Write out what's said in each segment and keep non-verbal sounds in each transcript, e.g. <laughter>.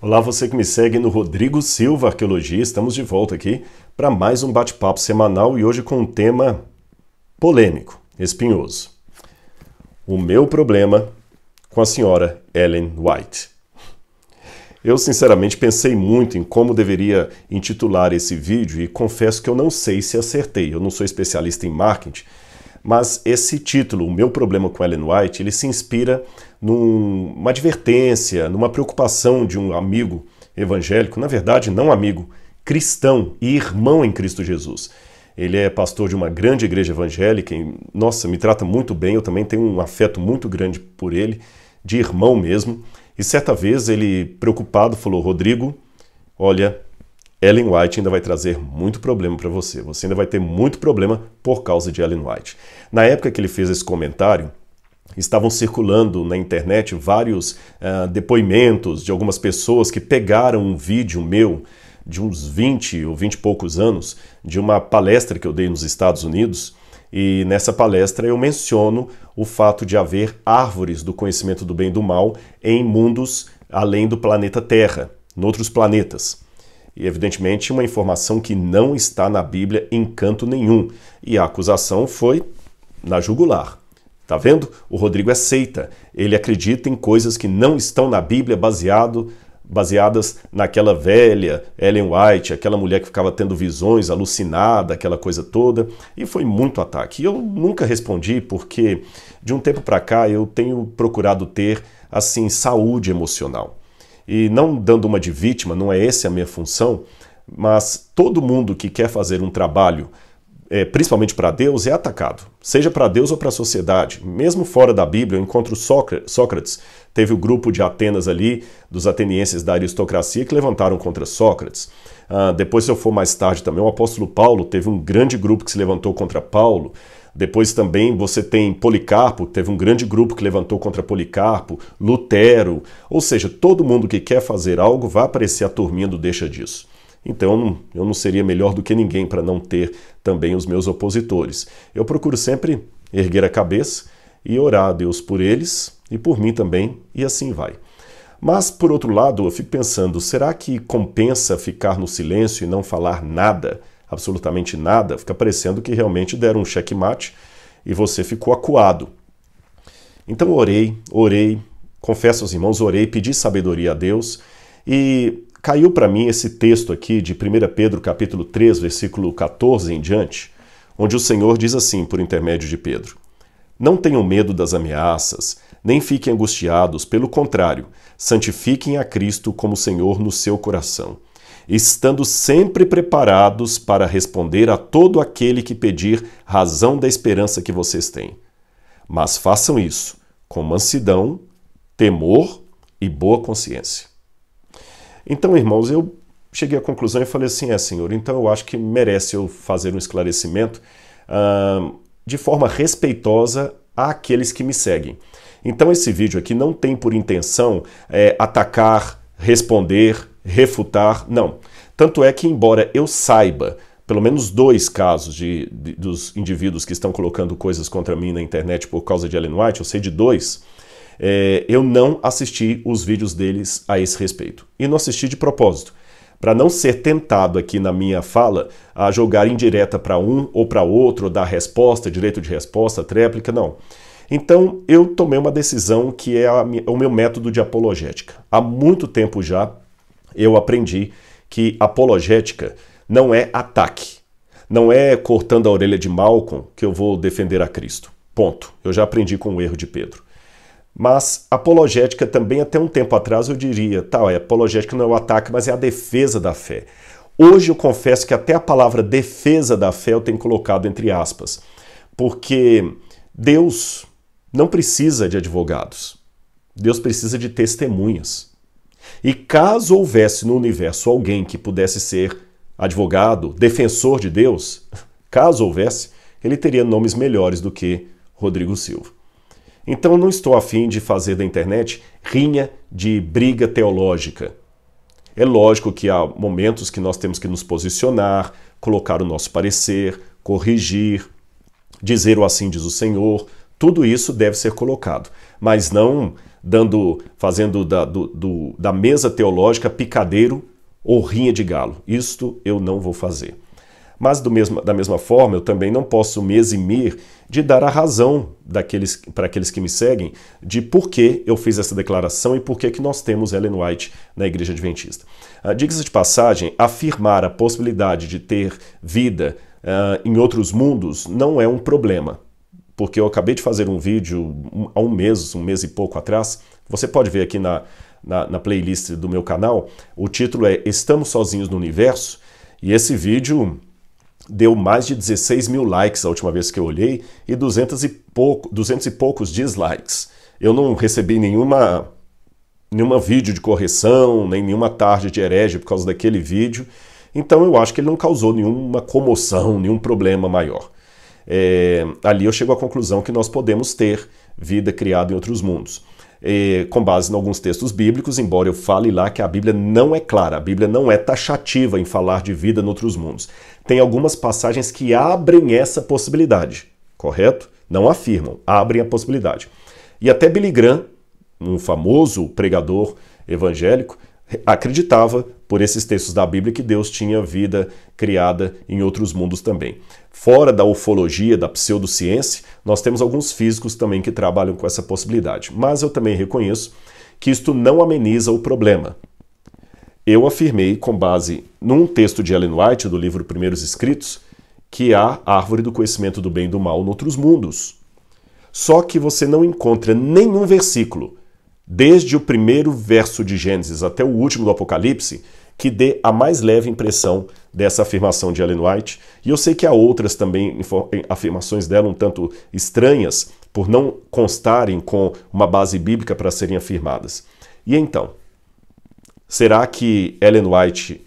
Olá, você que me segue no Rodrigo Silva Arqueologia. Estamos de volta aqui para mais um bate-papo semanal e hoje com um tema polêmico, espinhoso. O meu problema com a senhora Ellen White. Eu sinceramente pensei muito em como deveria intitular esse vídeo e confesso que eu não sei se acertei. Eu não sou especialista em marketing, mas esse título, O Meu Problema com Ellen White, ele se inspira numa advertência, numa preocupação de um amigo evangélico, na verdade, não amigo, cristão e irmão em Cristo Jesus. Ele é pastor de uma grande igreja evangélica e, nossa, me trata muito bem, eu também tenho um afeto muito grande por ele, de irmão mesmo. E certa vez ele, preocupado, falou: Rodrigo, olha, Ellen White ainda vai trazer muito problema para você. Você ainda vai ter muito problema por causa de Ellen White. Na época que ele fez esse comentário, estavam circulando na internet vários uh, depoimentos de algumas pessoas que pegaram um vídeo meu de uns 20 ou 20 e poucos anos de uma palestra que eu dei nos Estados Unidos. E nessa palestra eu menciono o fato de haver árvores do conhecimento do bem e do mal em mundos além do planeta Terra, em outros planetas. E, evidentemente, uma informação que não está na Bíblia em canto nenhum. E a acusação foi na jugular. Tá vendo? O Rodrigo é seita. Ele acredita em coisas que não estão na Bíblia baseado baseadas naquela velha Ellen White, aquela mulher que ficava tendo visões, alucinada, aquela coisa toda, e foi muito ataque. E eu nunca respondi porque de um tempo para cá eu tenho procurado ter assim saúde emocional. E não dando uma de vítima, não é essa a minha função, mas todo mundo que quer fazer um trabalho, é, principalmente para Deus, é atacado. Seja para Deus ou para a sociedade. Mesmo fora da Bíblia, eu encontro Sócrates. Teve o grupo de Atenas ali, dos atenienses da aristocracia, que levantaram contra Sócrates. Ah, depois, se eu for mais tarde também, o apóstolo Paulo teve um grande grupo que se levantou contra Paulo. Depois também você tem Policarpo, teve um grande grupo que levantou contra Policarpo, Lutero, ou seja, todo mundo que quer fazer algo vai aparecer a turminha do deixa disso. Então eu não seria melhor do que ninguém para não ter também os meus opositores. Eu procuro sempre erguer a cabeça e orar a Deus por eles e por mim também, e assim vai. Mas, por outro lado, eu fico pensando: será que compensa ficar no silêncio e não falar nada? absolutamente nada, fica parecendo que realmente deram um checkmate e você ficou acuado. Então orei, orei, confesso aos irmãos, orei, pedi sabedoria a Deus e caiu para mim esse texto aqui de 1 Pedro capítulo 3, versículo 14 em diante, onde o Senhor diz assim por intermédio de Pedro: Não tenham medo das ameaças, nem fiquem angustiados, pelo contrário, santifiquem a Cristo como Senhor no seu coração estando sempre preparados para responder a todo aquele que pedir razão da esperança que vocês têm. Mas façam isso com mansidão, temor e boa consciência. Então, irmãos, eu cheguei à conclusão e falei assim: é, senhor, então eu acho que merece eu fazer um esclarecimento de forma respeitosa àqueles que me seguem. Então, esse vídeo aqui não tem por intenção é, atacar, responder, refutar, não. Tanto é que, embora eu saiba pelo menos dois casos de, de, dos indivíduos que estão colocando coisas contra mim na internet por causa de Ellen White, eu sei de dois, é, eu não assisti os vídeos deles a esse respeito. E não assisti de propósito, para não ser tentado aqui na minha fala a jogar indireta para um ou para outro, dar resposta, direito de resposta, tréplica, não. Então eu tomei uma decisão que é, a, é o meu método de apologética. Há muito tempo já eu aprendi que apologética não é ataque. Não é cortando a orelha de Malcolm que eu vou defender a Cristo. Ponto. Eu já aprendi com o erro de Pedro. Mas apologética também, até um tempo atrás, eu diria, tá, é, apologética não é o ataque, mas é a defesa da fé. Hoje eu confesso que até a palavra defesa da fé eu tenho colocado entre aspas, porque Deus não precisa de advogados. Deus precisa de testemunhas. E caso houvesse no universo alguém que pudesse ser advogado, defensor de Deus, <laughs> caso houvesse, ele teria nomes melhores do que Rodrigo Silva. Então não estou afim de fazer da internet rinha de briga teológica. É lógico que há momentos que nós temos que nos posicionar, colocar o nosso parecer, corrigir, dizer o assim diz o Senhor, tudo isso deve ser colocado, mas não dando, fazendo da, do, do, da mesa teológica picadeiro ou rinha de galo. Isto eu não vou fazer. Mas mesmo, da mesma forma, eu também não posso me eximir de dar a razão daqueles, para aqueles que me seguem de por que eu fiz essa declaração e por que, que nós temos Ellen White na Igreja Adventista. Uh, Diga-se de passagem, afirmar a possibilidade de ter vida uh, em outros mundos não é um problema porque eu acabei de fazer um vídeo há um mês, um mês e pouco atrás. Você pode ver aqui na, na, na playlist do meu canal. O título é Estamos Sozinhos no Universo. E esse vídeo deu mais de 16 mil likes a última vez que eu olhei e 200 e, pouco, 200 e poucos dislikes. Eu não recebi nenhuma, nenhuma vídeo de correção, nem nenhuma tarde de herege por causa daquele vídeo. Então eu acho que ele não causou nenhuma comoção, nenhum problema maior é, ali eu chego à conclusão que nós podemos ter vida criada em outros mundos. E, com base em alguns textos bíblicos, embora eu fale lá que a Bíblia não é clara, a Bíblia não é taxativa em falar de vida em outros mundos. Tem algumas passagens que abrem essa possibilidade, correto? Não afirmam, abrem a possibilidade. E até Billy Graham, um famoso pregador evangélico, acreditava, por esses textos da Bíblia, que Deus tinha vida criada em outros mundos também. Fora da ufologia, da pseudociência, nós temos alguns físicos também que trabalham com essa possibilidade. Mas eu também reconheço que isto não ameniza o problema. Eu afirmei, com base num texto de Ellen White, do livro Primeiros Escritos, que há árvore do conhecimento do bem e do mal noutros mundos. Só que você não encontra nenhum versículo desde o primeiro verso de Gênesis até o último do Apocalipse, que dê a mais leve impressão dessa afirmação de Ellen White. E eu sei que há outras também afirmações dela um tanto estranhas, por não constarem com uma base bíblica para serem afirmadas. E então, será que Ellen White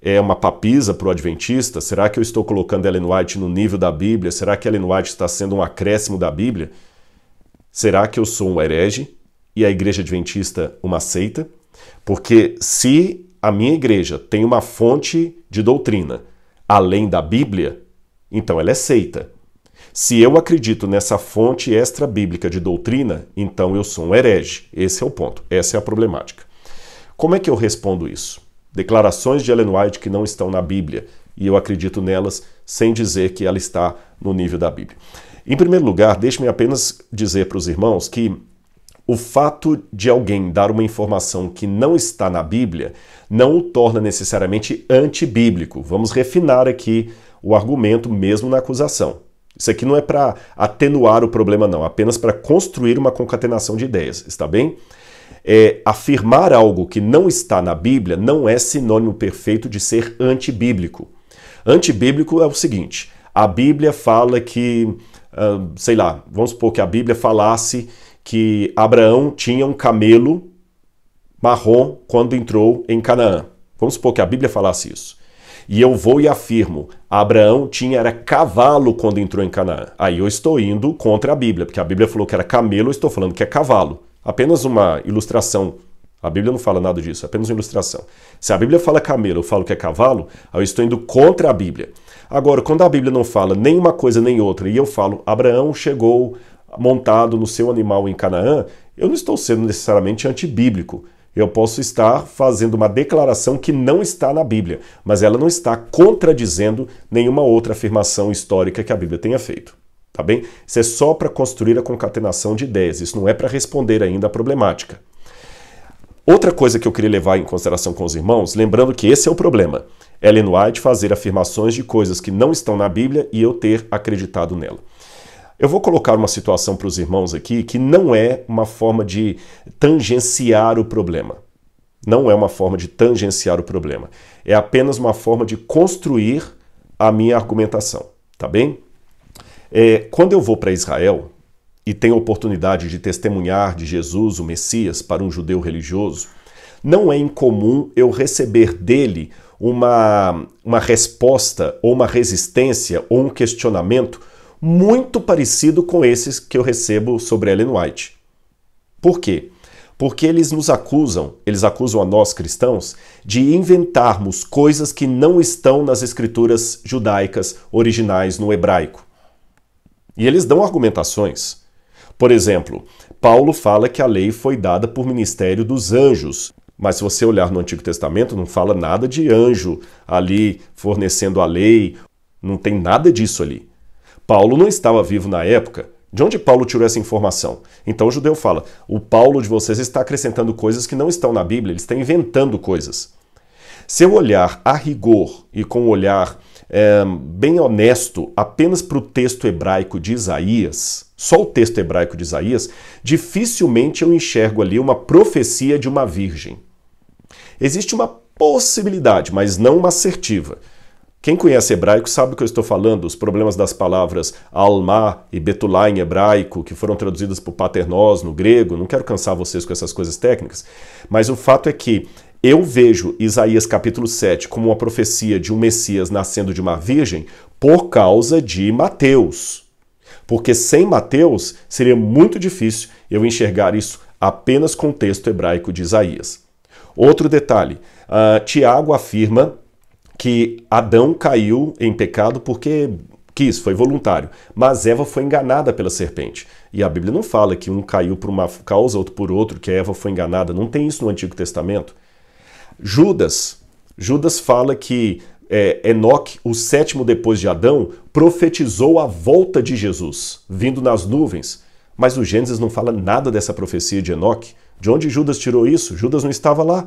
é uma papisa para o adventista? Será que eu estou colocando Ellen White no nível da Bíblia? Será que Ellen White está sendo um acréscimo da Bíblia? Será que eu sou um herege? e a igreja adventista uma seita, porque se a minha igreja tem uma fonte de doutrina além da Bíblia, então ela é seita. Se eu acredito nessa fonte extra-bíblica de doutrina, então eu sou um herege. Esse é o ponto, essa é a problemática. Como é que eu respondo isso? Declarações de Ellen White que não estão na Bíblia, e eu acredito nelas sem dizer que ela está no nível da Bíblia. Em primeiro lugar, deixe-me apenas dizer para os irmãos que o fato de alguém dar uma informação que não está na Bíblia não o torna necessariamente antibíblico. Vamos refinar aqui o argumento mesmo na acusação. Isso aqui não é para atenuar o problema, não, apenas para construir uma concatenação de ideias, está bem? É, afirmar algo que não está na Bíblia não é sinônimo perfeito de ser antibíblico. Antibíblico é o seguinte: a Bíblia fala que, ah, sei lá, vamos supor que a Bíblia falasse que Abraão tinha um camelo marrom quando entrou em Canaã. Vamos supor que a Bíblia falasse isso. E eu vou e afirmo, Abraão tinha era cavalo quando entrou em Canaã. Aí eu estou indo contra a Bíblia, porque a Bíblia falou que era camelo, eu estou falando que é cavalo. Apenas uma ilustração. A Bíblia não fala nada disso, é apenas uma ilustração. Se a Bíblia fala camelo, eu falo que é cavalo, aí eu estou indo contra a Bíblia. Agora, quando a Bíblia não fala nenhuma coisa nem outra, e eu falo, Abraão chegou montado no seu animal em Canaã, eu não estou sendo necessariamente antibíblico. Eu posso estar fazendo uma declaração que não está na Bíblia, mas ela não está contradizendo nenhuma outra afirmação histórica que a Bíblia tenha feito. Tá bem? Isso é só para construir a concatenação de ideias, isso não é para responder ainda a problemática. Outra coisa que eu queria levar em consideração com os irmãos, lembrando que esse é o problema. Ellen White fazer afirmações de coisas que não estão na Bíblia e eu ter acreditado nela. Eu vou colocar uma situação para os irmãos aqui que não é uma forma de tangenciar o problema. Não é uma forma de tangenciar o problema. É apenas uma forma de construir a minha argumentação, tá bem? É, quando eu vou para Israel e tenho a oportunidade de testemunhar de Jesus, o Messias, para um judeu religioso, não é incomum eu receber dele uma, uma resposta ou uma resistência ou um questionamento muito parecido com esses que eu recebo sobre Ellen White. Por quê? Porque eles nos acusam, eles acusam a nós cristãos, de inventarmos coisas que não estão nas escrituras judaicas originais no hebraico. E eles dão argumentações. Por exemplo, Paulo fala que a lei foi dada por ministério dos anjos. Mas se você olhar no Antigo Testamento, não fala nada de anjo ali fornecendo a lei, não tem nada disso ali. Paulo não estava vivo na época. De onde Paulo tirou essa informação? Então o judeu fala: o Paulo de vocês está acrescentando coisas que não estão na Bíblia, ele está inventando coisas. Se eu olhar a rigor e com um olhar é, bem honesto apenas para o texto hebraico de Isaías, só o texto hebraico de Isaías, dificilmente eu enxergo ali uma profecia de uma virgem. Existe uma possibilidade, mas não uma assertiva, quem conhece hebraico sabe o que eu estou falando, os problemas das palavras alma e betulá em hebraico, que foram traduzidas por paternós no grego. Não quero cansar vocês com essas coisas técnicas, mas o fato é que eu vejo Isaías capítulo 7 como uma profecia de um Messias nascendo de uma virgem por causa de Mateus. Porque sem Mateus seria muito difícil eu enxergar isso apenas com o texto hebraico de Isaías. Outro detalhe: uh, Tiago afirma que Adão caiu em pecado porque quis, foi voluntário. Mas Eva foi enganada pela serpente. E a Bíblia não fala que um caiu por uma causa, outro por outro, que a Eva foi enganada. Não tem isso no Antigo Testamento. Judas, Judas fala que é, Enoque, o sétimo depois de Adão, profetizou a volta de Jesus, vindo nas nuvens. Mas o Gênesis não fala nada dessa profecia de Enoque. De onde Judas tirou isso? Judas não estava lá.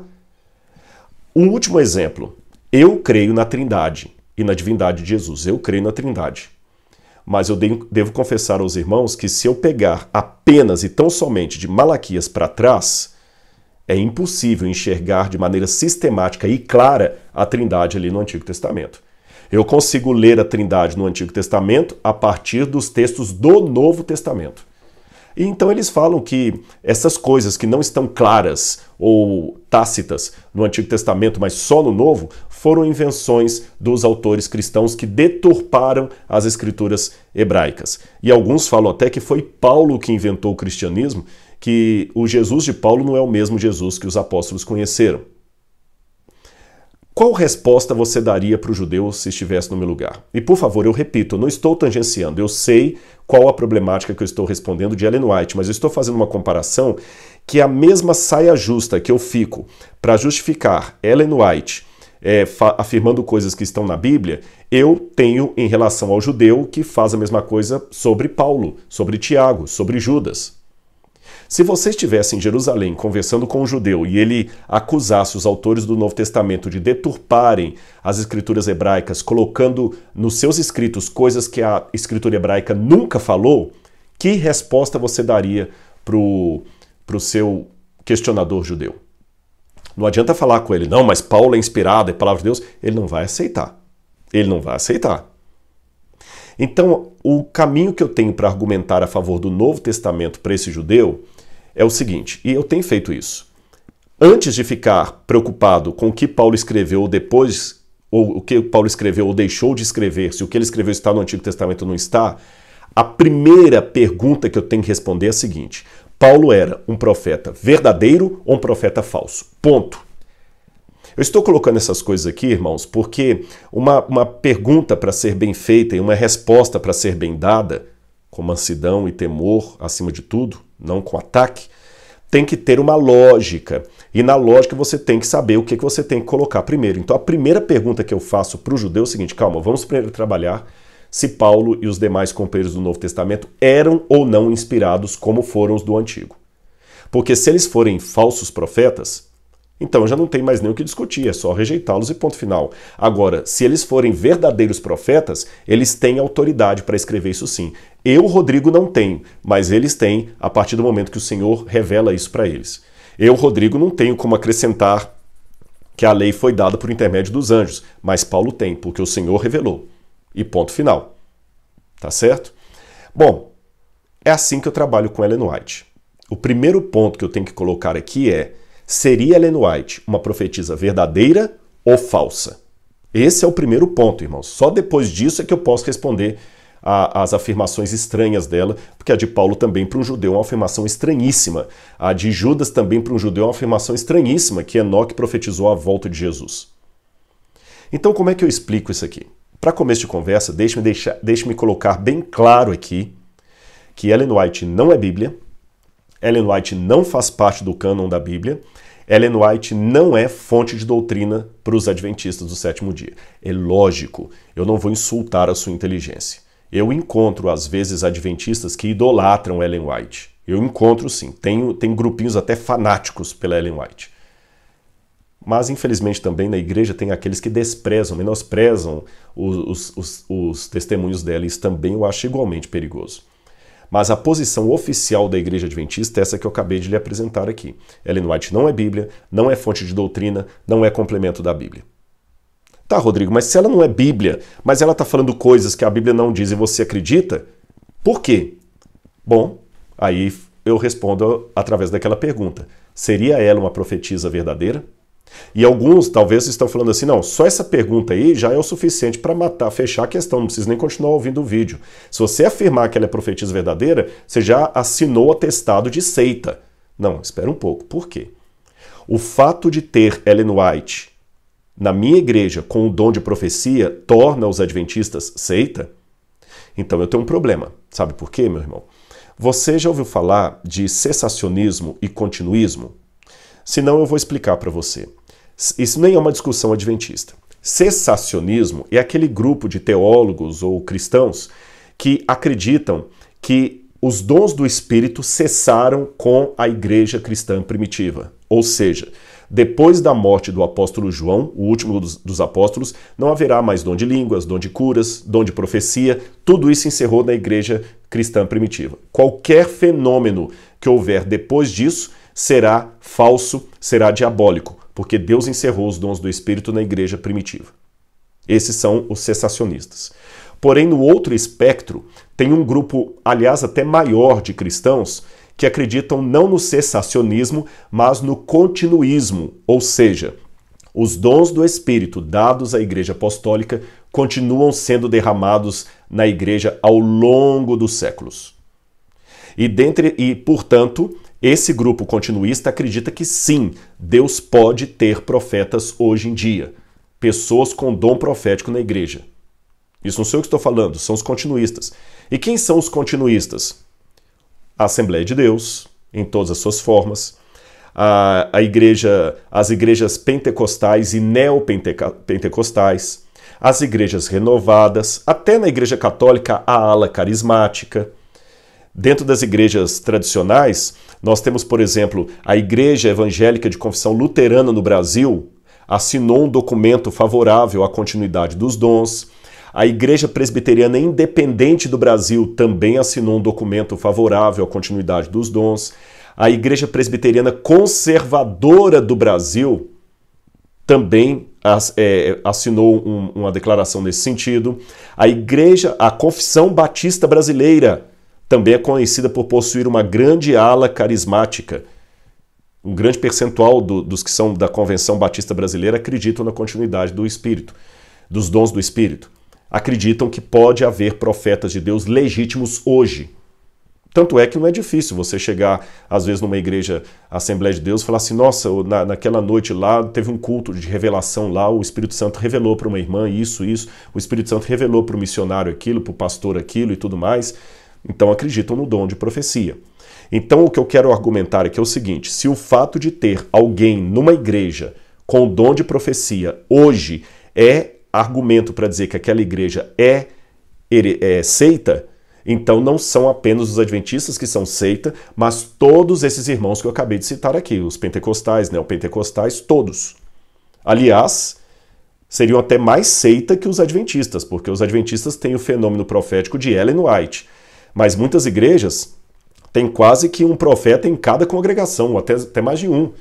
Um último exemplo. Eu creio na Trindade e na divindade de Jesus. Eu creio na Trindade. Mas eu devo confessar aos irmãos que se eu pegar apenas e tão somente de Malaquias para trás, é impossível enxergar de maneira sistemática e clara a Trindade ali no Antigo Testamento. Eu consigo ler a Trindade no Antigo Testamento a partir dos textos do Novo Testamento. E então eles falam que essas coisas que não estão claras ou tácitas no Antigo Testamento, mas só no Novo, foram invenções dos autores cristãos que deturparam as escrituras hebraicas. E alguns falam até que foi Paulo que inventou o cristianismo, que o Jesus de Paulo não é o mesmo Jesus que os apóstolos conheceram. Qual resposta você daria para o judeu se estivesse no meu lugar? E por favor, eu repito, não estou tangenciando, eu sei qual a problemática que eu estou respondendo de Ellen White, mas eu estou fazendo uma comparação que é a mesma saia justa que eu fico para justificar Ellen White é, afirmando coisas que estão na Bíblia, eu tenho em relação ao judeu que faz a mesma coisa sobre Paulo, sobre Tiago, sobre Judas. Se você estivesse em Jerusalém conversando com um judeu e ele acusasse os autores do Novo Testamento de deturparem as escrituras hebraicas, colocando nos seus escritos coisas que a escritura hebraica nunca falou, que resposta você daria para o seu questionador judeu? Não adianta falar com ele, não, mas Paulo é inspirado, é palavra de Deus. Ele não vai aceitar. Ele não vai aceitar. Então, o caminho que eu tenho para argumentar a favor do Novo Testamento para esse judeu é o seguinte, e eu tenho feito isso. Antes de ficar preocupado com o que Paulo escreveu depois, ou o que Paulo escreveu ou deixou de escrever, se o que ele escreveu está no Antigo Testamento não está, a primeira pergunta que eu tenho que responder é a seguinte: Paulo era um profeta verdadeiro ou um profeta falso? Ponto. Eu estou colocando essas coisas aqui, irmãos, porque uma, uma pergunta para ser bem feita e uma resposta para ser bem dada, com mansidão e temor acima de tudo, não com ataque, tem que ter uma lógica. E na lógica você tem que saber o que, que você tem que colocar primeiro. Então a primeira pergunta que eu faço para o judeu é o seguinte: calma, vamos primeiro trabalhar se Paulo e os demais companheiros do Novo Testamento eram ou não inspirados como foram os do Antigo. Porque se eles forem falsos profetas, então já não tem mais nem o que discutir, é só rejeitá-los e ponto final. Agora, se eles forem verdadeiros profetas, eles têm autoridade para escrever isso sim. Eu, Rodrigo, não tenho, mas eles têm a partir do momento que o Senhor revela isso para eles. Eu, Rodrigo, não tenho como acrescentar que a lei foi dada por intermédio dos anjos, mas Paulo tem, porque o Senhor revelou. E ponto final. Tá certo? Bom, é assim que eu trabalho com Ellen White. O primeiro ponto que eu tenho que colocar aqui é Seria Ellen White uma profetisa verdadeira ou falsa? Esse é o primeiro ponto, irmãos. Só depois disso é que eu posso responder às afirmações estranhas dela, porque a de Paulo também para um judeu é uma afirmação estranhíssima. A de Judas também para um judeu é uma afirmação estranhíssima, que Enoque profetizou a volta de Jesus. Então, como é que eu explico isso aqui? Para começo de conversa, deixe-me deixe colocar bem claro aqui que Ellen White não é Bíblia, Ellen White não faz parte do cânon da Bíblia. Ellen White não é fonte de doutrina para os adventistas do sétimo dia. É lógico, eu não vou insultar a sua inteligência. Eu encontro, às vezes, adventistas que idolatram Ellen White. Eu encontro, sim. Tenho, tem grupinhos até fanáticos pela Ellen White. Mas, infelizmente, também na igreja tem aqueles que desprezam, menosprezam os, os, os, os testemunhos dela. Isso também eu acho igualmente perigoso. Mas a posição oficial da Igreja Adventista é essa que eu acabei de lhe apresentar aqui. Ellen White não é Bíblia, não é fonte de doutrina, não é complemento da Bíblia. Tá, Rodrigo, mas se ela não é Bíblia, mas ela está falando coisas que a Bíblia não diz e você acredita, por quê? Bom, aí eu respondo através daquela pergunta: seria ela uma profetisa verdadeira? E alguns talvez estão falando assim, não, só essa pergunta aí já é o suficiente para matar, fechar a questão, não precisa nem continuar ouvindo o vídeo. Se você afirmar que ela é profetisa verdadeira, você já assinou o atestado de seita. Não, espera um pouco. Por quê? O fato de ter Ellen White na minha igreja com o dom de profecia torna os adventistas seita? Então eu tenho um problema. Sabe por quê, meu irmão? Você já ouviu falar de cessacionismo e continuismo? senão eu vou explicar para você. Isso nem é uma discussão adventista. Cessacionismo é aquele grupo de teólogos ou cristãos que acreditam que os dons do Espírito cessaram com a igreja cristã primitiva. Ou seja, depois da morte do apóstolo João, o último dos, dos, apóstolos, não haverá mais dom de línguas, dom de curas, dom de profecia, tudo isso encerrou na igreja cristã primitiva. Qualquer fenômeno que houver depois disso será falso, será diabólico, porque Deus encerrou os dons do Espírito na igreja primitiva. Esses são os cessacionistas. Porém, no outro espectro, tem um grupo, aliás, até maior de cristãos que acreditam não no cessacionismo, mas no continuismo, ou seja, os dons do Espírito dados à Igreja Apostólica continuam sendo derramados na Igreja ao longo dos séculos. E, dentre, e portanto, esse grupo continuista acredita que sim, Deus pode ter profetas hoje em dia, pessoas com dom profético na igreja. Isso não sei o que estou falando, são os continuistas. E quem são os continuistas? A Assembleia de Deus, em todas as suas formas, a, a igreja, as igrejas pentecostais e neopentecostais, as igrejas renovadas, até na igreja católica a ala carismática Dentro das igrejas tradicionais, nós temos, por exemplo, a Igreja Evangélica de Confissão Luterana no Brasil assinou um documento favorável à continuidade dos dons. A Igreja Presbiteriana Independente do Brasil também assinou um documento favorável à continuidade dos dons. A Igreja Presbiteriana Conservadora do Brasil também é, assinou uma declaração nesse sentido. A Igreja, a Confissão Batista Brasileira também é conhecida por possuir uma grande ala carismática. Um grande percentual do, dos que são da Convenção Batista Brasileira acreditam na continuidade do Espírito, dos dons do Espírito. Acreditam que pode haver profetas de Deus legítimos hoje. Tanto é que não é difícil você chegar, às vezes, numa igreja Assembleia de Deus e falar assim: nossa, na, naquela noite lá teve um culto de revelação lá, o Espírito Santo revelou para uma irmã isso, isso, o Espírito Santo revelou para o missionário aquilo, para o pastor aquilo e tudo mais. Então acreditam no dom de profecia. Então o que eu quero argumentar aqui é o seguinte: se o fato de ter alguém numa igreja com dom de profecia hoje é argumento para dizer que aquela igreja é, é seita, então não são apenas os adventistas que são seita, mas todos esses irmãos que eu acabei de citar aqui, os pentecostais, né, pentecostais todos. Aliás, seriam até mais seita que os adventistas, porque os adventistas têm o fenômeno profético de Ellen White. Mas muitas igrejas têm quase que um profeta em cada congregação, ou até, até mais de um.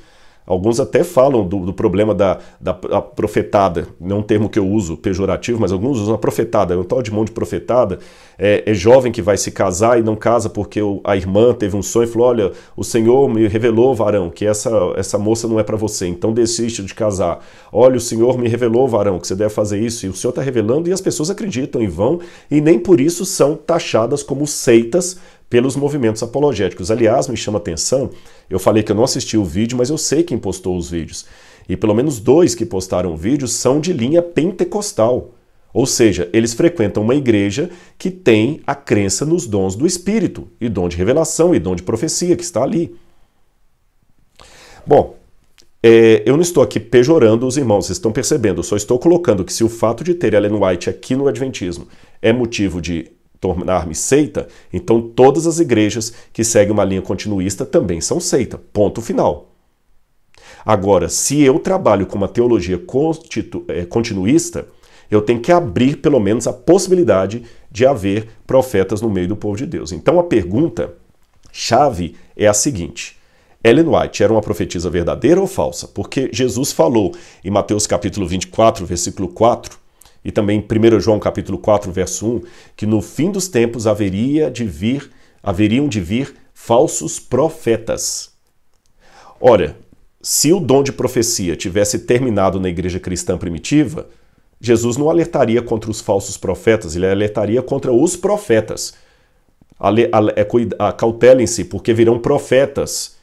Alguns até falam do, do problema da, da profetada, não é um termo que eu uso pejorativo, mas alguns usam a profetada, é um tal de mão de profetada. É, é, jovem que vai se casar e não casa porque o, a irmã teve um sonho e falou: Olha, o Senhor me revelou, varão, que essa, essa moça não é para você, então desiste de casar. Olha, o Senhor me revelou, varão, que você deve fazer isso, e o Senhor está revelando, e as pessoas acreditam e vão, e nem por isso são taxadas como seitas pelos movimentos apologéticos. Aliás, me chama atenção, eu falei que eu não assisti o vídeo, mas eu sei quem postou os vídeos. E pelo menos dois que postaram vídeos são de linha pentecostal. Ou seja, eles frequentam uma igreja que tem a crença nos dons do Espírito, e dom de revelação, e dom de profecia, que está ali. Bom, é, eu não estou aqui pejorando os irmãos, vocês estão percebendo, eu só estou colocando que se o fato de ter Ellen White aqui no Adventismo é motivo de tornar-me seita, então todas as igrejas que seguem uma linha continuista também são seita. Ponto final. Agora, se eu trabalho com uma teologia eh, continuista, eu tenho que abrir pelo menos a possibilidade de haver profetas no meio do povo de Deus. Então a pergunta chave é a seguinte: Ellen White era uma profetisa verdadeira ou falsa? Porque Jesus falou em Mateus capítulo 24, versículo 4, e também 1 João capítulo 4, verso 1, que no fim dos tempos haveria de vir, haveriam de vir falsos profetas. Ora, se o dom de profecia tivesse terminado na igreja cristã primitiva, Jesus não alertaria contra os falsos profetas, ele alertaria contra os profetas. É Acautelem-se, porque virão profetas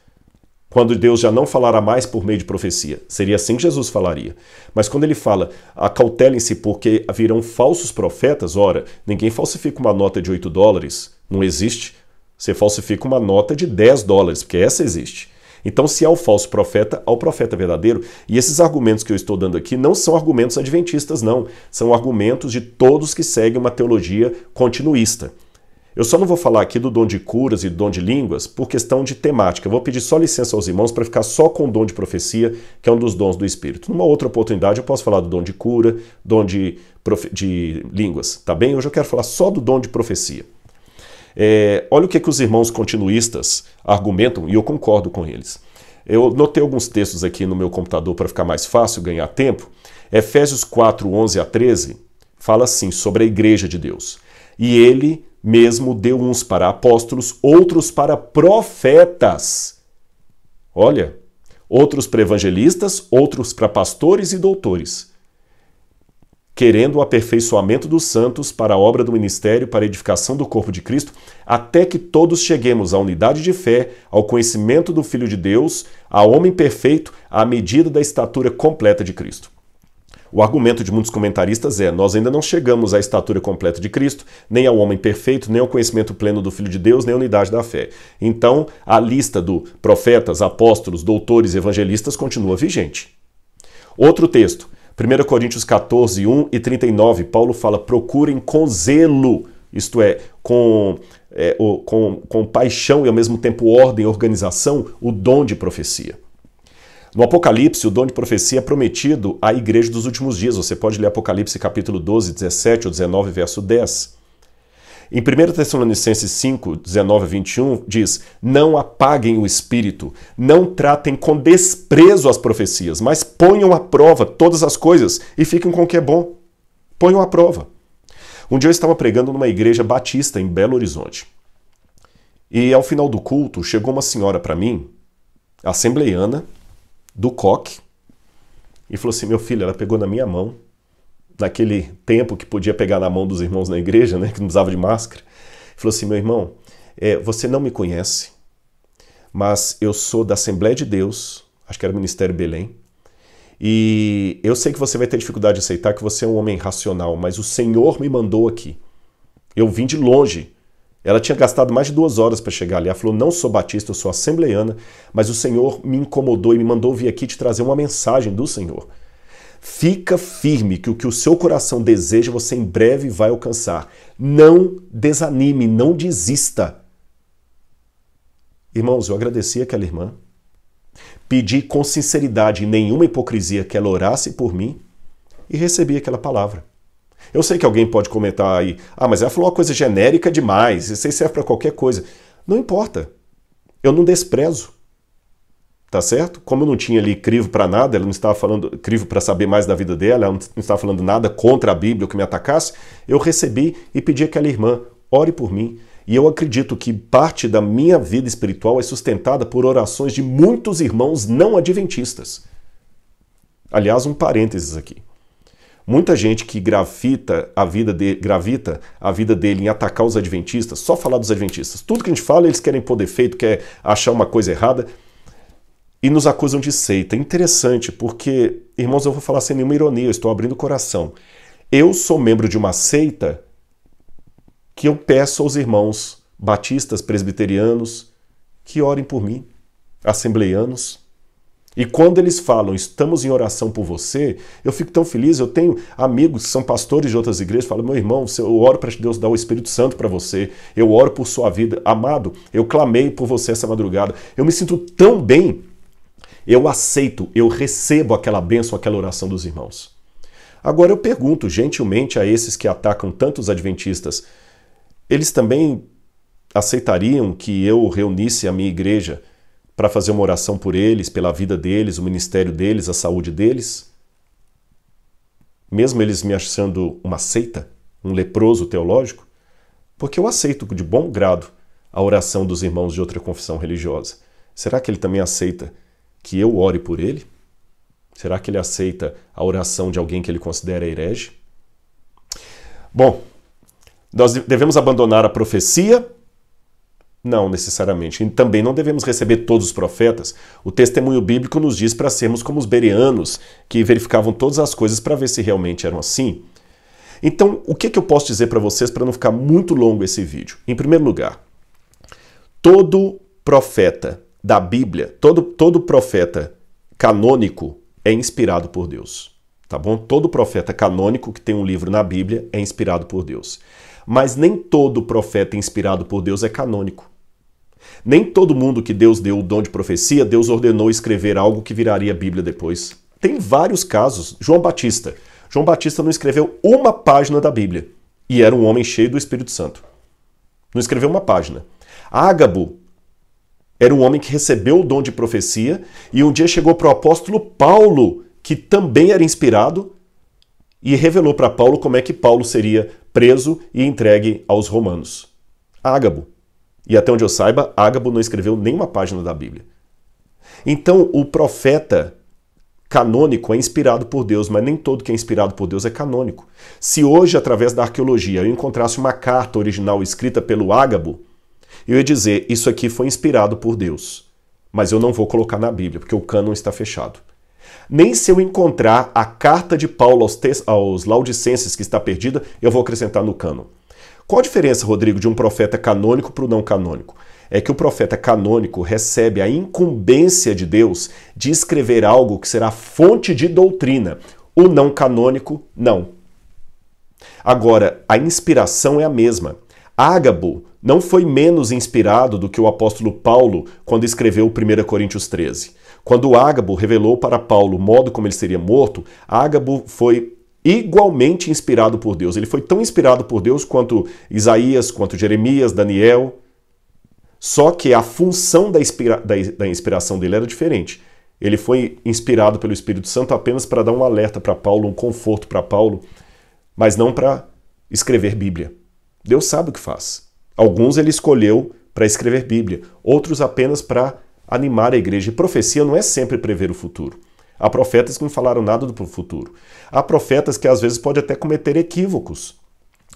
quando Deus já não falará mais por meio de profecia. Seria assim que Jesus falaria. Mas quando ele fala, acautelem-se porque virão falsos profetas, ora, ninguém falsifica uma nota de 8 dólares, não existe. Você falsifica uma nota de 10 dólares, porque essa existe. Então, se há o falso profeta, há o profeta verdadeiro. E esses argumentos que eu estou dando aqui não são argumentos adventistas, não. São argumentos de todos que seguem uma teologia continuista. Eu só não vou falar aqui do dom de curas e do dom de línguas por questão de temática. Eu vou pedir só licença aos irmãos para ficar só com o dom de profecia, que é um dos dons do Espírito. Numa outra oportunidade eu posso falar do dom de cura, dom de, profe... de línguas, tá bem? Hoje eu quero falar só do dom de profecia. É, olha o que, que os irmãos continuistas argumentam, e eu concordo com eles. Eu notei alguns textos aqui no meu computador para ficar mais fácil, ganhar tempo. Efésios 4, 11 a 13 fala assim sobre a igreja de Deus. E ele mesmo deu uns para apóstolos, outros para profetas. Olha, outros para evangelistas, outros para pastores e doutores, querendo o aperfeiçoamento dos santos para a obra do ministério, para a edificação do corpo de Cristo, até que todos cheguemos à unidade de fé, ao conhecimento do Filho de Deus, ao homem perfeito, à medida da estatura completa de Cristo. O argumento de muitos comentaristas é: nós ainda não chegamos à estatura completa de Cristo, nem ao homem perfeito, nem ao conhecimento pleno do Filho de Deus, nem à unidade da fé. Então, a lista do profetas, apóstolos, doutores, evangelistas continua vigente. Outro texto, 1 Coríntios 14, 1 e 39, Paulo fala: procurem com zelo, isto é, com, é, com, com paixão e ao mesmo tempo ordem, organização, o dom de profecia. No Apocalipse, o dom de profecia é prometido à igreja dos últimos dias. Você pode ler Apocalipse capítulo 12, 17 ou 19, verso 10. Em 1 Tessalonicenses 5, 19 a 21, diz: Não apaguem o espírito, não tratem com desprezo as profecias, mas ponham à prova todas as coisas e fiquem com o que é bom. Ponham à prova. Um dia eu estava pregando numa igreja batista em Belo Horizonte. E ao final do culto, chegou uma senhora para mim, assembleiana, do coque e falou assim: Meu filho, ela pegou na minha mão, naquele tempo que podia pegar na mão dos irmãos na igreja, né, que não usava de máscara. Falou assim: Meu irmão, é, você não me conhece, mas eu sou da Assembleia de Deus, acho que era o Ministério Belém. E eu sei que você vai ter dificuldade de aceitar que você é um homem racional, mas o Senhor me mandou aqui. Eu vim de longe ela tinha gastado mais de duas horas para chegar ali. Ela falou: Não sou batista, eu sou assembleiana, mas o Senhor me incomodou e me mandou vir aqui te trazer uma mensagem do Senhor. Fica firme que o que o seu coração deseja você em breve vai alcançar. Não desanime, não desista. Irmãos, eu agradeci aquela irmã. Pedi com sinceridade e nenhuma hipocrisia que ela orasse por mim e recebi aquela palavra. Eu sei que alguém pode comentar aí, ah, mas ela falou é uma coisa genérica demais, isso aí serve para qualquer coisa. Não importa. Eu não desprezo. Tá certo? Como eu não tinha ali crivo para nada, ela não estava falando crivo para saber mais da vida dela, ela não estava falando nada contra a Bíblia que me atacasse, eu recebi e pedi àquela irmã, ore por mim. E eu acredito que parte da minha vida espiritual é sustentada por orações de muitos irmãos não adventistas. Aliás, um parênteses aqui. Muita gente que grafita a vida de, gravita a vida dele em atacar os adventistas, só falar dos adventistas. Tudo que a gente fala, eles querem pôr defeito, quer achar uma coisa errada e nos acusam de seita. É interessante, porque, irmãos, eu vou falar sem nenhuma ironia, eu estou abrindo o coração. Eu sou membro de uma seita que eu peço aos irmãos batistas, presbiterianos, que orem por mim, assembleianos, e quando eles falam, estamos em oração por você, eu fico tão feliz. Eu tenho amigos que são pastores de outras igrejas, falam, meu irmão, eu oro para Deus dar o Espírito Santo para você, eu oro por sua vida. Amado, eu clamei por você essa madrugada. Eu me sinto tão bem, eu aceito, eu recebo aquela bênção, aquela oração dos irmãos. Agora eu pergunto gentilmente a esses que atacam tantos adventistas, eles também aceitariam que eu reunisse a minha igreja para fazer uma oração por eles, pela vida deles, o ministério deles, a saúde deles? Mesmo eles me achando uma seita, um leproso teológico? Porque eu aceito de bom grado a oração dos irmãos de outra confissão religiosa. Será que ele também aceita que eu ore por ele? Será que ele aceita a oração de alguém que ele considera herege? Bom, nós devemos abandonar a profecia não necessariamente. E também não devemos receber todos os profetas. O testemunho bíblico nos diz para sermos como os bereanos, que verificavam todas as coisas para ver se realmente eram assim. Então, o que, que eu posso dizer para vocês para não ficar muito longo esse vídeo? Em primeiro lugar, todo profeta da Bíblia, todo, todo profeta canônico é inspirado por Deus. Tá bom? Todo profeta canônico que tem um livro na Bíblia é inspirado por Deus. Mas nem todo profeta inspirado por Deus é canônico. Nem todo mundo que Deus deu o dom de profecia, Deus ordenou escrever algo que viraria Bíblia depois. Tem vários casos. João Batista. João Batista não escreveu uma página da Bíblia e era um homem cheio do Espírito Santo. Não escreveu uma página. Ágabo era um homem que recebeu o dom de profecia e um dia chegou para o apóstolo Paulo, que também era inspirado, e revelou para Paulo como é que Paulo seria preso e entregue aos romanos. Ágabo. E até onde eu saiba, Ágabo não escreveu nenhuma página da Bíblia. Então, o profeta canônico é inspirado por Deus, mas nem todo que é inspirado por Deus é canônico. Se hoje, através da arqueologia, eu encontrasse uma carta original escrita pelo Ágabo, eu ia dizer: Isso aqui foi inspirado por Deus, mas eu não vou colocar na Bíblia, porque o cânon está fechado. Nem se eu encontrar a carta de Paulo aos, aos que está perdida, eu vou acrescentar no cânon. Qual a diferença, Rodrigo, de um profeta canônico para o não canônico? É que o profeta canônico recebe a incumbência de Deus de escrever algo que será fonte de doutrina. O não canônico, não. Agora, a inspiração é a mesma. Ágabo não foi menos inspirado do que o apóstolo Paulo quando escreveu 1 Coríntios 13. Quando Ágabo revelou para Paulo o modo como ele seria morto, Ágabo foi igualmente inspirado por Deus. Ele foi tão inspirado por Deus quanto Isaías, quanto Jeremias, Daniel. Só que a função da, inspira da, da inspiração dele era diferente. Ele foi inspirado pelo Espírito Santo apenas para dar um alerta para Paulo, um conforto para Paulo, mas não para escrever Bíblia. Deus sabe o que faz. Alguns ele escolheu para escrever Bíblia, outros apenas para animar a igreja. E profecia não é sempre prever o futuro. Há profetas que não falaram nada do futuro. Há profetas que às vezes pode até cometer equívocos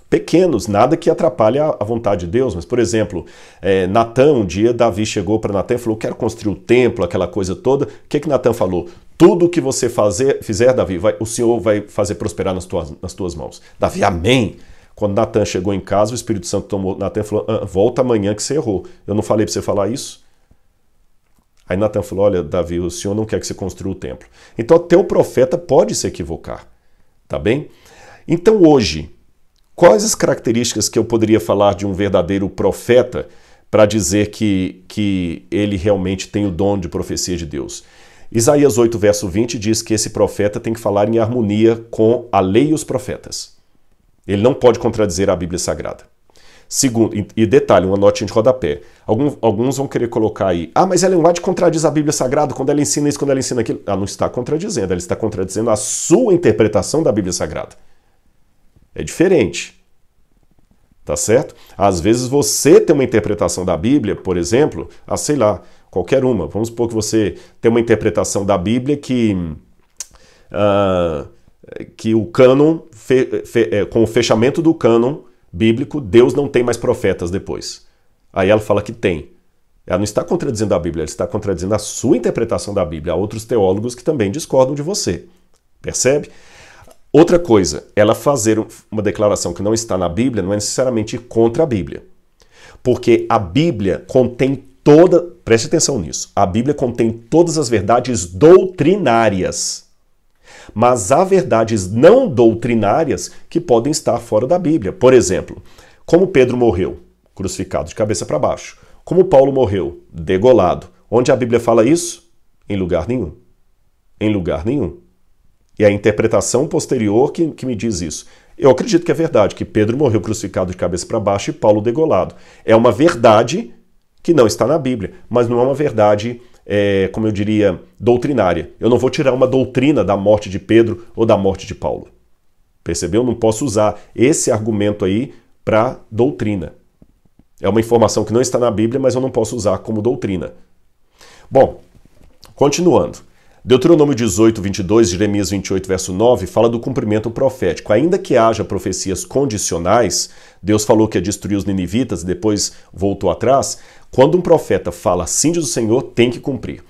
pequenos, nada que atrapalhe a, vontade de Deus. Mas, por exemplo, é, Natan, um dia Davi chegou para Natan e falou: Quero construir o templo, aquela coisa toda. O que, que Natan falou? Tudo o que você fazer, fizer, Davi, vai, o Senhor vai fazer prosperar nas tuas, nas tuas mãos. Davi, amém. Quando Natan chegou em casa, o Espírito Santo tomou Natan e falou: ah, Volta amanhã que você errou. Eu não falei para você falar isso? Aí Natan falou: Olha, Davi, o senhor não quer que você construa o templo. Então até o profeta pode se equivocar, tá bem? Então hoje, quais as características que eu poderia falar de um verdadeiro profeta para dizer que, que ele realmente tem o dom de profecia de Deus? Isaías 8, verso 20 diz que esse profeta tem que falar em harmonia com a lei e os profetas. Ele não pode contradizer a Bíblia Sagrada. Segundo, e detalhe, uma notinha de rodapé. Alguns, alguns vão querer colocar aí, ah, mas Ellen White contradiz a Bíblia Sagrada quando ela ensina isso, quando ela ensina aquilo. Ela não está contradizendo, ela está contradizendo a sua interpretação da Bíblia Sagrada. É diferente. Tá certo? Às vezes você tem uma interpretação da Bíblia, por exemplo, ah, sei lá, qualquer uma. Vamos supor que você tem uma interpretação da Bíblia que. Uh, que o cânon, fe, fe, é, com o fechamento do cânon, bíblico, Deus não tem mais profetas depois. Aí ela fala que tem. Ela não está contradizendo a Bíblia, ela está contradizendo a sua interpretação da Bíblia. Há outros teólogos que também discordam de você. Percebe? Outra coisa, ela fazer uma declaração que não está na Bíblia não é necessariamente contra a Bíblia. Porque a Bíblia contém toda. Preste atenção nisso. A Bíblia contém todas as verdades doutrinárias mas há verdades não doutrinárias que podem estar fora da Bíblia. Por exemplo, como Pedro morreu, crucificado de cabeça para baixo. Como Paulo morreu, degolado. Onde a Bíblia fala isso? Em lugar nenhum. Em lugar nenhum. E a interpretação posterior que, que me diz isso. Eu acredito que é verdade, que Pedro morreu crucificado de cabeça para baixo e Paulo degolado. É uma verdade que não está na Bíblia, mas não é uma verdade é, como eu diria, doutrinária. Eu não vou tirar uma doutrina da morte de Pedro ou da morte de Paulo. Percebeu? Não posso usar esse argumento aí para doutrina. É uma informação que não está na Bíblia, mas eu não posso usar como doutrina. Bom, continuando. Deuteronômio 18, 22, Jeremias 28, verso 9, fala do cumprimento profético. Ainda que haja profecias condicionais, Deus falou que ia destruir os ninivitas e depois voltou atrás. Quando um profeta fala assim diz o Senhor, tem que cumprir.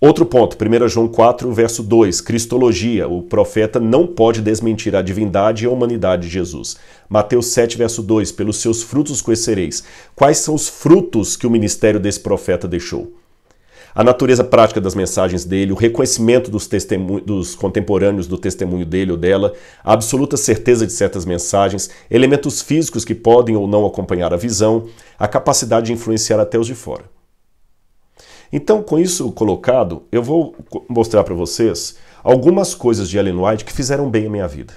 Outro ponto, 1 João 4, verso 2, Cristologia. O profeta não pode desmentir a divindade e a humanidade de Jesus. Mateus 7, verso 2, pelos seus frutos conhecereis. Quais são os frutos que o ministério desse profeta deixou? a natureza prática das mensagens dele, o reconhecimento dos, dos contemporâneos do testemunho dele ou dela, a absoluta certeza de certas mensagens, elementos físicos que podem ou não acompanhar a visão, a capacidade de influenciar até os de fora. Então, com isso colocado, eu vou mostrar para vocês algumas coisas de Ellen White que fizeram bem a minha vida.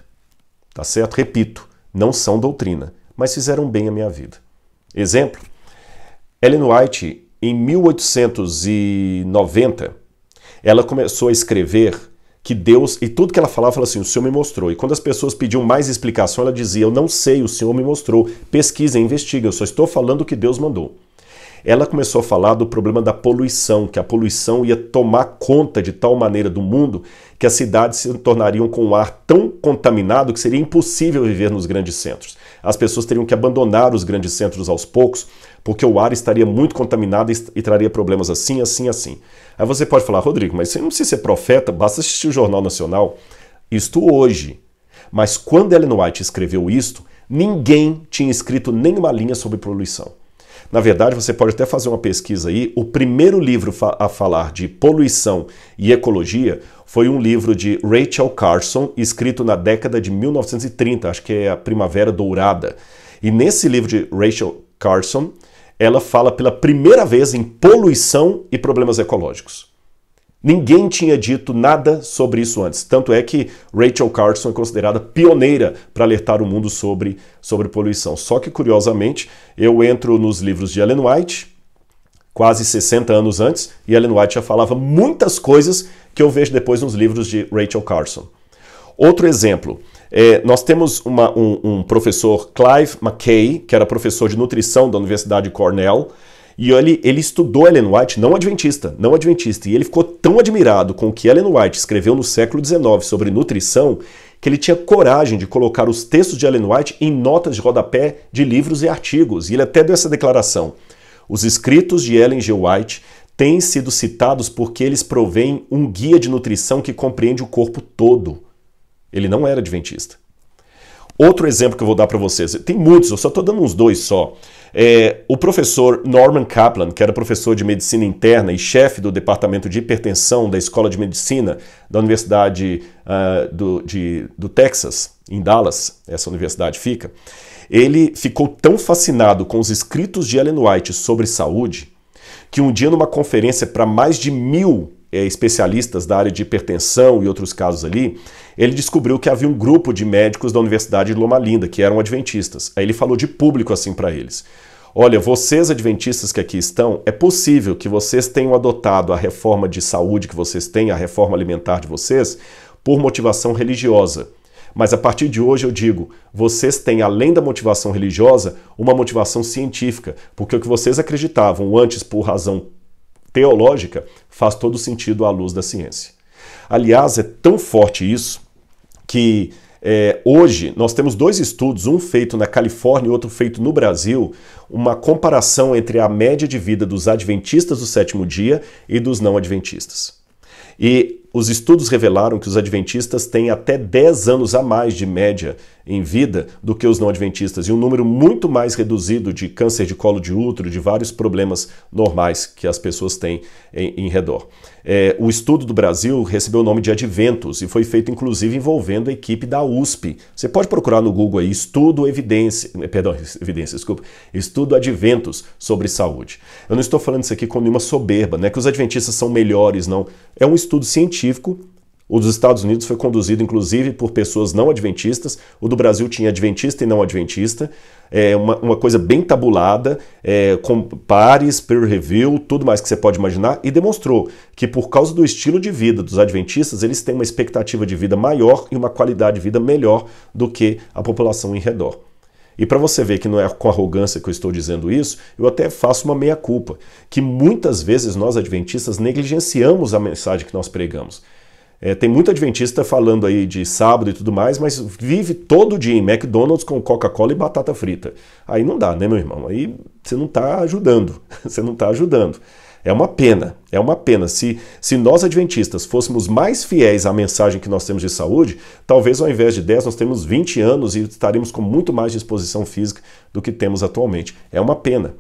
Tá certo? Repito, não são doutrina, mas fizeram bem a minha vida. Exemplo: Ellen White em 1890, ela começou a escrever que Deus, e tudo que ela falava, falava assim: o Senhor me mostrou. E quando as pessoas pediam mais explicação, ela dizia: Eu não sei, o Senhor me mostrou. Pesquisa, investiga, eu só estou falando o que Deus mandou. Ela começou a falar do problema da poluição, que a poluição ia tomar conta de tal maneira do mundo que as cidades se tornariam com um ar tão contaminado que seria impossível viver nos grandes centros. As pessoas teriam que abandonar os grandes centros aos poucos porque o ar estaria muito contaminado e traria problemas assim, assim, assim. Aí você pode falar, Rodrigo, mas você não precisa ser profeta, basta assistir o Jornal Nacional. Isto hoje. Mas quando Ellen White escreveu isto, ninguém tinha escrito nenhuma linha sobre poluição. Na verdade, você pode até fazer uma pesquisa aí. O primeiro livro a falar de poluição e ecologia foi um livro de Rachel Carson, escrito na década de 1930, acho que é a Primavera Dourada. E nesse livro de Rachel Carson, ela fala pela primeira vez em poluição e problemas ecológicos. Ninguém tinha dito nada sobre isso antes. Tanto é que Rachel Carson é considerada pioneira para alertar o mundo sobre, sobre poluição. Só que, curiosamente, eu entro nos livros de Ellen White, quase 60 anos antes, e Ellen White já falava muitas coisas que eu vejo depois nos livros de Rachel Carson. Outro exemplo, é, nós temos uma, um, um, professor, Clive McKay, que era professor de nutrição da Universidade Cornell, e ele, ele estudou Ellen White, não adventista, não adventista, e ele ficou tão admirado com o que Ellen White escreveu no século XIX sobre nutrição, que ele tinha coragem de colocar os textos de Ellen White em notas de rodapé de livros e artigos, e ele até deu essa declaração. Os escritos de Ellen G. White têm sido citados porque eles provêm um guia de nutrição que compreende o corpo todo. Ele não era adventista. Outro exemplo que eu vou dar para vocês, tem muitos, eu só estou dando uns dois só. É, o professor Norman Kaplan, que era professor de medicina interna e chefe do departamento de hipertensão da Escola de Medicina da Universidade uh, do, de, do Texas, em Dallas, essa universidade fica, ele ficou tão fascinado com os escritos de Ellen White sobre saúde que um dia, numa conferência para mais de mil é, especialistas da área de hipertensão e outros casos ali, ele descobriu que havia um grupo de médicos da Universidade de Loma Linda, que eram adventistas. Aí ele falou de público assim para eles. Olha, vocês adventistas que aqui estão, é possível que vocês tenham adotado a reforma de saúde que vocês têm, a reforma alimentar de vocês, por motivação religiosa. Mas a partir de hoje eu digo, vocês têm, além da motivação religiosa, uma motivação científica, porque o que vocês acreditavam antes por razão teológica faz todo sentido à luz da ciência. Aliás, é tão forte isso que é, hoje nós temos dois estudos, um feito na Califórnia e outro feito no Brasil, uma comparação entre a média de vida dos adventistas do sétimo dia e dos não adventistas. E os estudos revelaram que os adventistas têm até 10 anos a mais de média em vida do que os não adventistas e um número muito mais reduzido de câncer de colo de útero, de vários problemas normais que as pessoas têm em, em redor. É, o estudo do Brasil recebeu o nome de Adventos e foi feito inclusive envolvendo a equipe da USP. Você pode procurar no Google aí estudo evidência, eh, perdão, evidência, desculpa, estudo Adventos sobre saúde. Eu não estou falando isso aqui com nenhuma soberba, né? que os adventistas são melhores, não. É um estudo científico científico, o dos Estados Unidos foi conduzido, inclusive, por pessoas não adventistas. O do Brasil tinha adventista e não adventista. É uma, uma coisa bem tabulada, é, com pares, peer review, tudo mais que você pode imaginar. E demonstrou que, por causa do estilo de vida dos adventistas, eles têm uma expectativa de vida maior e uma qualidade de vida melhor do que a população em redor. E para você ver que não é com arrogância que eu estou dizendo isso, eu até faço uma meia-culpa, que muitas vezes nós adventistas negligenciamos a mensagem que nós pregamos. É, tem muito adventista falando aí de sábado e tudo mais, mas vive todo dia em McDonald's com Coca-Cola e batata frita. Aí não dá, né, meu irmão? Aí você não está ajudando. <laughs> Você não está ajudando. É uma pena, é uma pena. Se, se nós adventistas fôssemos mais fiéis à mensagem que nós temos de saúde, talvez ao invés de 10, nós temos 20 anos e estaremos com muito mais disposição física do que temos atualmente. É uma pena.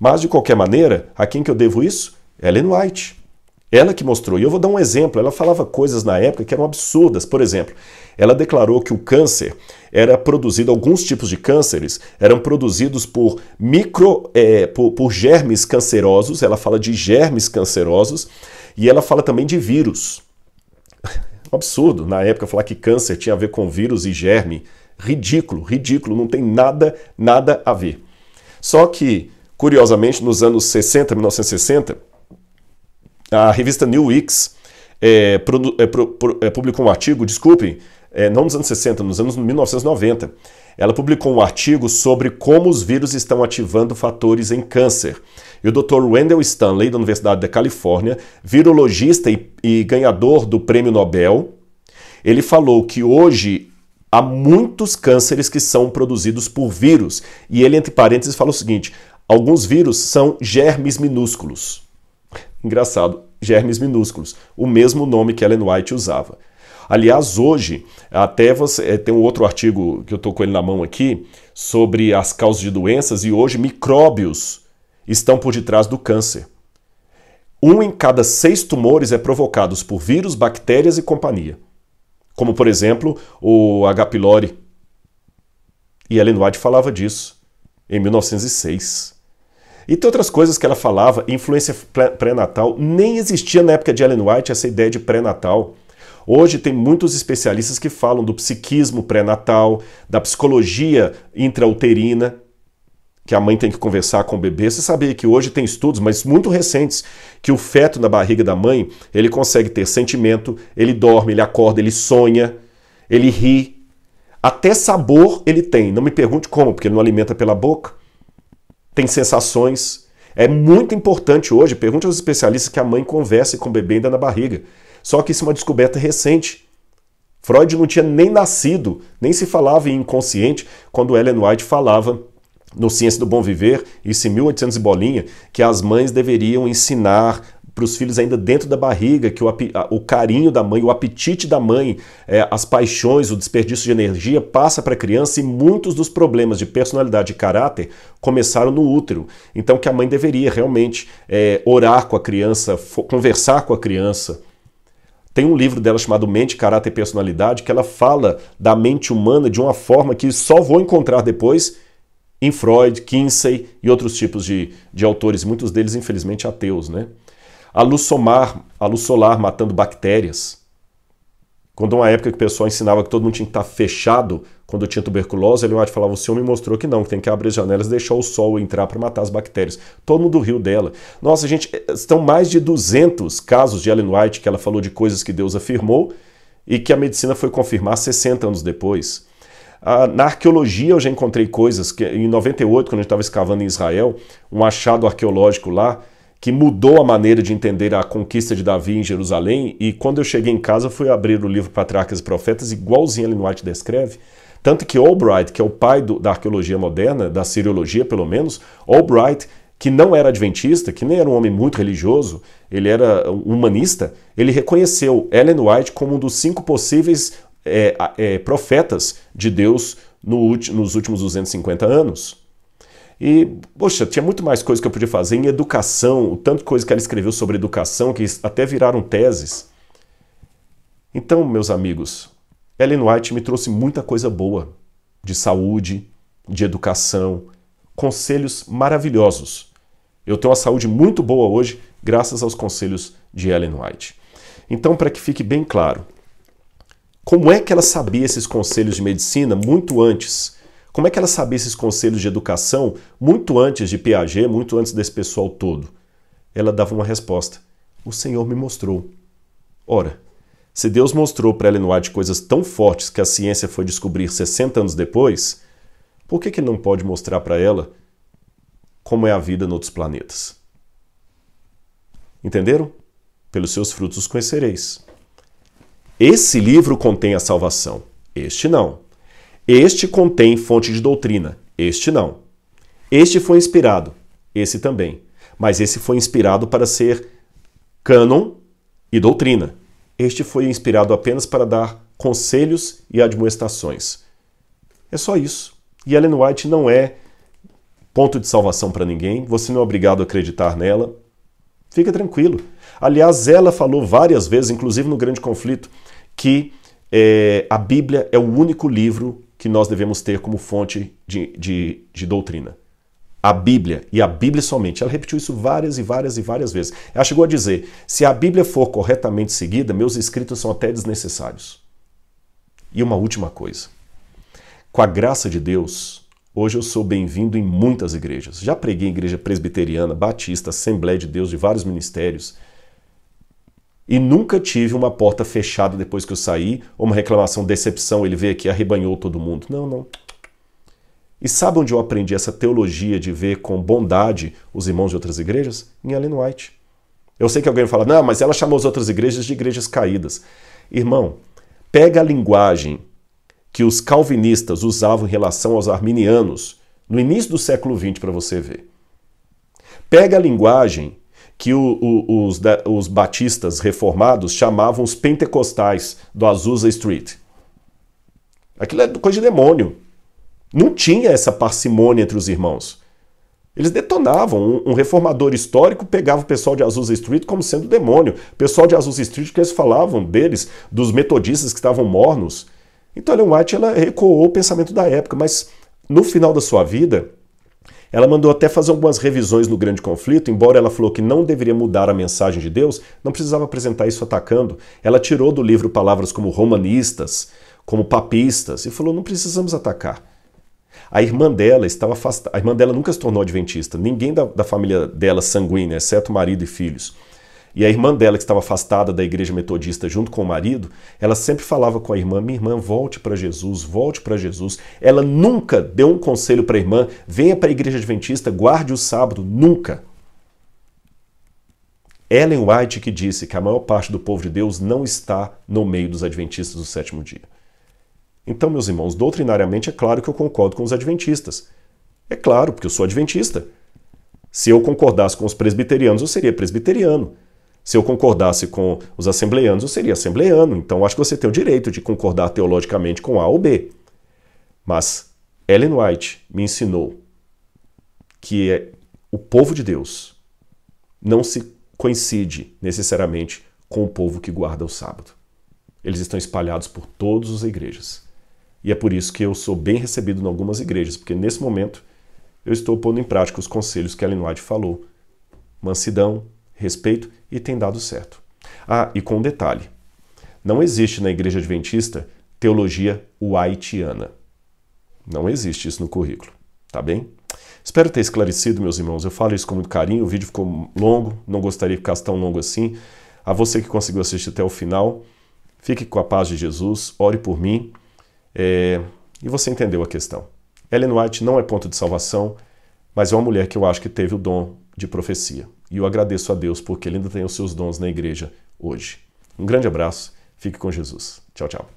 Mas, de qualquer maneira, a quem que eu devo isso? Ellen White. Ela que mostrou. E eu vou dar um exemplo. Ela falava coisas na época que eram absurdas. Por exemplo, ela declarou que o câncer era produzido, alguns tipos de cânceres eram produzidos por micro, é, por, por germes cancerosos. Ela fala de germes cancerosos e ela fala também de vírus. Um <laughs> absurdo na época falar que câncer tinha a ver com vírus e germe. Ridículo, ridículo. Não tem nada, nada a ver. Só que, curiosamente, nos anos 60, 1960 a revista New Weeks é, é, é, publicou um artigo, desculpem, é, não nos anos 60, nos anos 1990. Ela publicou um artigo sobre como os vírus estão ativando fatores em câncer. E o Dr. Wendell Stanley, da Universidade da Califórnia, virologista e, e ganhador do Prêmio Nobel, ele falou que hoje há muitos cânceres que são produzidos por vírus. E ele, entre parênteses, fala o seguinte: alguns vírus são germes minúsculos. Engraçado, germes minúsculos, o mesmo nome que Ellen White usava. Aliás, hoje, até você eh, tem um outro artigo que eu estou com ele na mão aqui, sobre as causas de doenças, e hoje micróbios estão por detrás do câncer. Um em cada seis tumores é provocados por vírus, bactérias e companhia. Como, por exemplo, o H. pylori. E Ellen White falava disso em 1906. E tem outras coisas que ela falava, influência pré-natal, nem existia na época de Ellen White essa ideia de pré-natal. Hoje tem muitos especialistas que falam do psiquismo pré-natal, da psicologia intrauterina, que a mãe tem que conversar com o bebê. Você sabia que hoje tem estudos, mas muito recentes, que o feto na barriga da mãe, ele consegue ter sentimento, ele dorme, ele acorda, ele sonha, ele ri, até sabor ele tem. Não me pergunte como, porque ele não alimenta pela boca tem sensações. É muito importante hoje, pergunte aos especialistas, que a mãe converse com o bebê ainda na barriga. Só que isso é uma descoberta recente. Freud não tinha nem nascido, nem se falava em inconsciente quando Ellen White falava no Ciência do Bom Viver, isso em 1800 e bolinha, que as mães deveriam ensinar para os filhos ainda dentro da barriga, que o, o, carinho da mãe, o apetite da mãe, é, as paixões, o desperdício de energia passa para a criança e muitos dos problemas de personalidade e caráter começaram no útero. Então que a mãe deveria realmente é, orar com a criança, conversar com a criança. Tem um livro dela chamado Mente, Caráter e Personalidade que ela fala da mente humana de uma forma que só vou encontrar depois em Freud, Kinsey e outros tipos de, de autores, muitos deles, infelizmente, ateus, né? a luz, somar, a luz solar matando bactérias. Quando uma época que o pessoal ensinava que todo mundo tinha que estar tá fechado quando tinha tuberculose, ele White falava, o senhor me mostrou que não, que tem que abrir as janelas e deixar o sol entrar para matar as bactérias. Todo mundo riu dela. Nossa, gente, eh, estão mais de 200 casos de Ellen White que ela falou de coisas que Deus afirmou e que a medicina foi confirmar 60 anos depois. na arqueologia eu já encontrei coisas que em 98, quando a gente estava escavando em Israel, um achado arqueológico lá, que mudou a maneira de entender a conquista de Davi em Jerusalém. E quando eu cheguei em casa, fui abrir o livro Patriarcas e Profetas, igualzinho Ellen White descreve. Tanto que Albright, que é o pai do, da arqueologia moderna, da seriologia pelo menos, Albright, que não era adventista, que nem era um homem muito religioso, ele era humanista, ele reconheceu Ellen White como um dos cinco possíveis é, é, profetas de Deus no, nos últimos 250 anos. E, poxa, tinha muito mais coisa que eu podia fazer em educação, o tanto de coisa que ela escreveu sobre educação, que até viraram teses. Então, meus amigos, Ellen White me trouxe muita coisa boa de saúde, de educação, conselhos maravilhosos. Eu tenho uma saúde muito boa hoje, graças aos conselhos de Ellen White. Então, para que fique bem claro, como é que ela sabia esses conselhos de medicina muito antes como é que ela sabia esses conselhos de educação muito antes de Piaget, muito antes desse pessoal todo? Ela dava uma resposta: O Senhor me mostrou. Ora, se Deus mostrou para ar de coisas tão fortes que a ciência foi descobrir 60 anos depois, por que, que ele não pode mostrar para ela como é a vida em outros planetas? Entenderam? Pelos seus frutos os conhecereis. Esse livro contém a salvação, este não. Este contém fonte de doutrina, este não. Este foi inspirado, esse também. Mas esse foi inspirado para ser cânon e doutrina. Este foi inspirado apenas para dar conselhos e admoestações. É só isso. E Ellen White não é ponto de salvação para ninguém, você não é obrigado a acreditar nela. Fica tranquilo. Aliás, ela falou várias vezes, inclusive no Grande Conflito, que é, a Bíblia é o único livro que nós devemos ter como fonte de, de, de doutrina. A Bíblia, e a Bíblia somente. Ela repetiu isso várias e várias e várias vezes. Ela chegou a dizer: se a Bíblia for corretamente seguida, meus escritos são até desnecessários. E uma última coisa. Com a graça de Deus, Hoje eu sou bem-vindo em muitas igrejas. Já preguei em igreja presbiteriana, batista, Assembleia de Deus, de vários ministérios e nunca tive uma porta fechada depois que eu saí, ou uma reclamação, decepção, ele veio aqui, arrebanhou todo mundo. Não, não. E sabe onde eu aprendi essa teologia de ver com bondade os irmãos de outras igrejas? Em Ellen White. Eu sei que alguém fala, não, mas ela chamou as outras igrejas de igrejas caídas. Irmão, pega a linguagem que os calvinistas usavam em relação aos arminianos no início do século XX para você ver. Pega a linguagem que o, o, os, os batistas reformados chamavam os pentecostais do Azusa Street. Aquilo é coisa de demônio. Não tinha essa parcimônia entre os irmãos. Eles detonavam. Um, reformador histórico pegava o pessoal de Azusa Street como sendo demônio. O pessoal de Azusa Street, que eles falavam deles, dos metodistas que estavam mornos. Então Ellen White ela recuou o pensamento da época, mas no final da sua vida, ela mandou até fazer algumas revisões no grande conflito, embora ela falou que não deveria mudar a mensagem de Deus, não precisava apresentar isso atacando. Ela tirou do livro palavras como romanistas, como papistas e falou: "Não precisamos atacar". A irmã dela estava afastada, a irmã dela nunca se tornou adventista. Ninguém da, da família dela sanguínea, exceto marido e filhos. E a irmã dela, que estava afastada da igreja metodista junto com o marido, ela sempre falava com a irmã: Minha irmã, volte para Jesus, volte para Jesus. Ela nunca deu um conselho para a irmã: Venha para a igreja adventista, guarde o sábado. Nunca. Ellen White que disse que a maior parte do povo de Deus não está no meio dos adventistas do sétimo dia. Então, meus irmãos, doutrinariamente é claro que eu concordo com os adventistas. É claro, porque eu sou adventista. Se eu concordasse com os presbiterianos, eu seria presbiteriano. Se eu concordasse com os assembleanos, eu seria assembleano. Então acho que você tem o direito de concordar teologicamente com A ou B. Mas Ellen White me ensinou que é o povo de Deus não se coincide necessariamente com o povo que guarda o sábado. Eles estão espalhados por todas as igrejas. E é por isso que eu sou bem recebido em algumas igrejas, porque nesse momento eu estou pondo em prática os conselhos que Ellen White falou: mansidão, respeito e tem dado certo. Ah, e com um detalhe: não existe na Igreja Adventista teologia whiteana. Não existe isso no currículo, tá bem? Espero ter esclarecido, meus irmãos. Eu falo isso com muito carinho. O vídeo ficou longo, não gostaria que ficasse tão longo assim. A você que conseguiu assistir até o final, fique com a paz de Jesus, ore por mim. É... E você entendeu a questão. Ellen White não é ponto de salvação, mas é uma mulher que eu acho que teve o dom de profecia. E eu agradeço a Deus porque Ele ainda tem os seus dons na igreja hoje. Um grande abraço, fique com Jesus. Tchau, tchau.